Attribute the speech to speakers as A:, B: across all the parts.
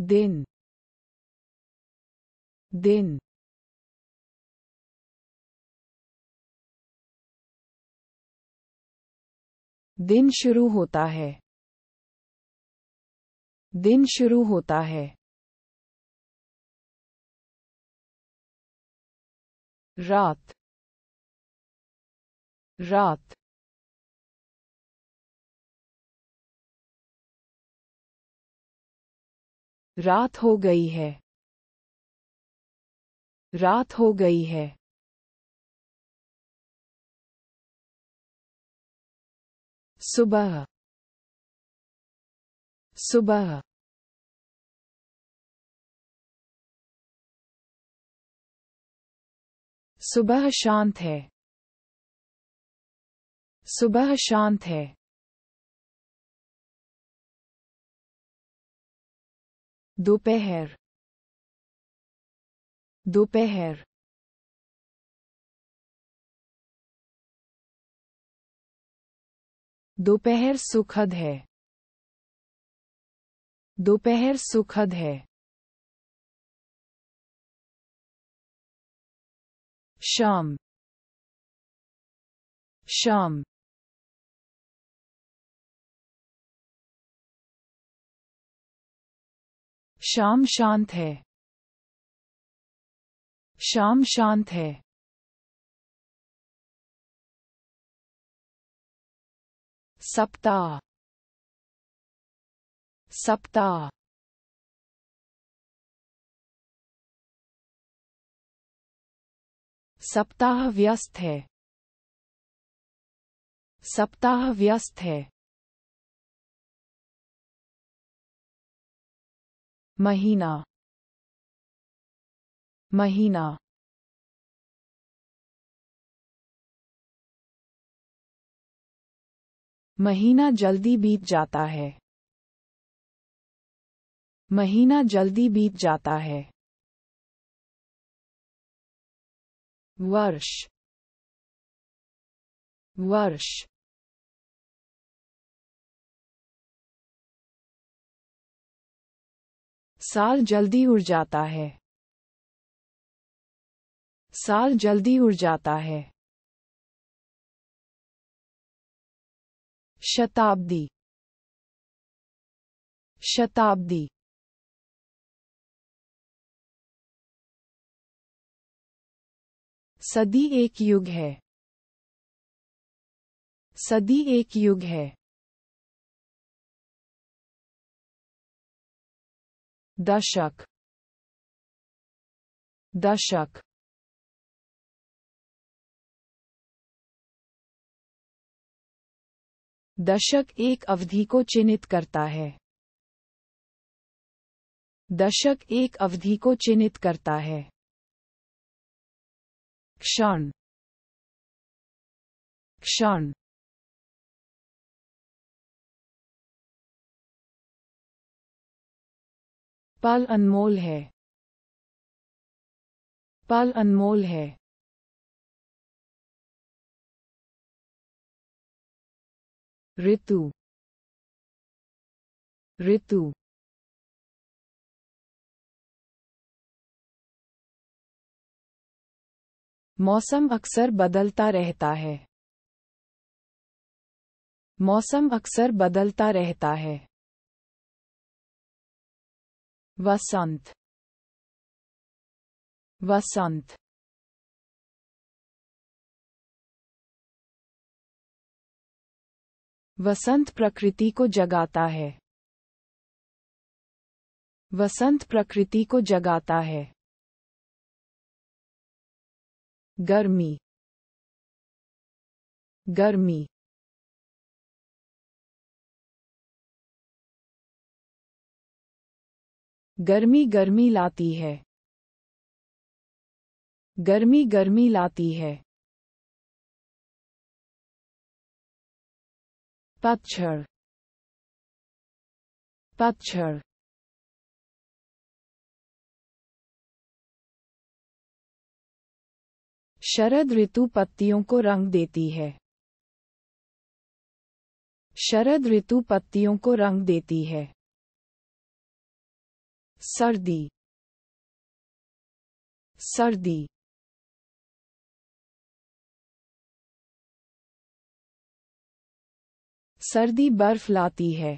A: दिन दिन दिन शुरू होता है दिन शुरू होता है रात रात रात हो गई है रात हो गई है सुबह सुबह सुबह शांत है सुबह शांत है दोपहर दोपहर दोपहर सुखद है दोपहर सुखद है शाम शाम शाम शांत है शाम शांत है सप्ताह सप्ताह सप्ताह व्यस्त है सप्ताह व्यस्त है महीना महीना महीना जल्दी बीत जाता है महीना जल्दी बीत जाता है वर्ष वर्ष साल जल्दी उड़ जाता है साल जल्दी उड़ जाता है शताब्दी शताब्दी सदी एक युग है सदी एक युग है दशक दशक दशक एक अवधि को चिन्हित करता है दशक एक अवधि को चिन्हित करता है क्षण क्षण पाल अनमोल है पाल अनमोल है ऋतु ऋतु मौसम अक्सर बदलता रहता है मौसम अक्सर बदलता रहता है वसंत वसंत वसंत प्रकृति को जगाता है वसंत प्रकृति को जगाता है गर्मी गर्मी गर्मी गर्मी लाती है गर्मी गर्मी लाती है पतझड़ पतझड़ शरद ऋतु पत्तियों को रंग देती है शरद ऋतु पत्तियों को रंग देती है सर्दी सर्दी सर्दी बर्फ लाती है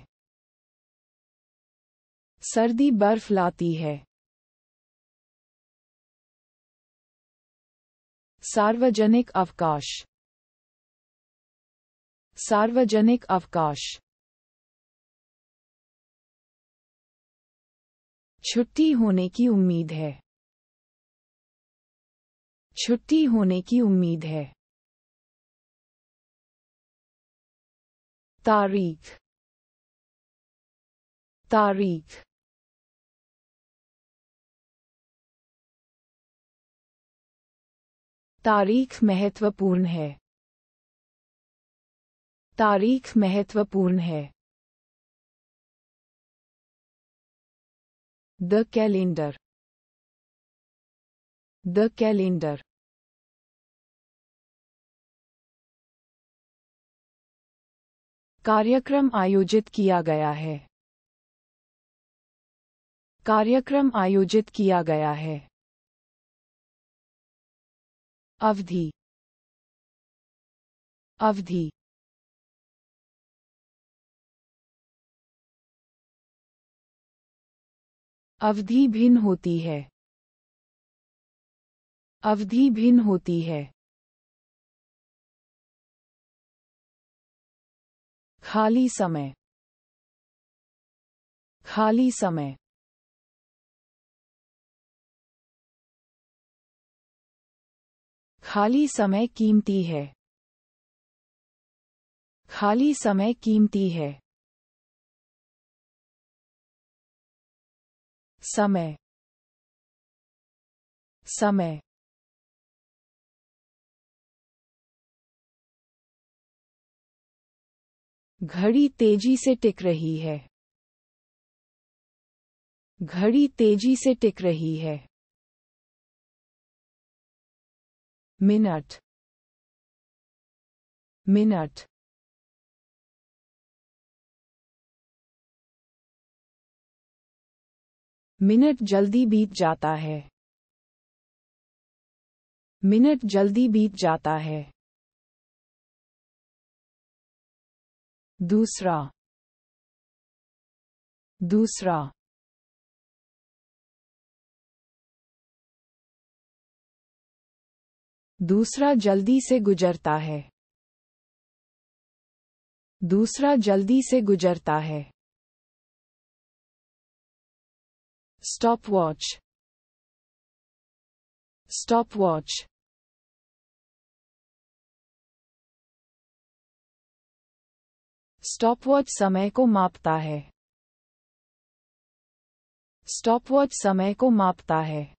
A: सर्दी बर्फ लाती है सार्वजनिक अवकाश सार्वजनिक अवकाश छुट्टी होने की उम्मीद है छुट्टी होने की उम्मीद है तारीख तारीख तारीख महत्वपूर्ण है तारीख महत्वपूर्ण है The calendar. The calendar. कार्यक्रम आयोजित किया गया है कार्यक्रम आयोजित किया गया है अवधि अवधि अवधि भिन्न होती है अवधि भिन्न होती है खाली समय खाली समय खाली समय कीमती है खाली समय कीमती है समय समय घड़ी तेजी से टिक रही है घड़ी तेजी से टिक रही है मिनट मिनट मिनट जल्दी बीत जाता है मिनट जल्दी बीत जाता है दूसरा दूसरा दूसरा जल्दी से गुजरता है दूसरा जल्दी से गुजरता है stopwatch stopwatch स्टॉपवॉच समय को मापता है स्टॉपवॉच समय को मापता है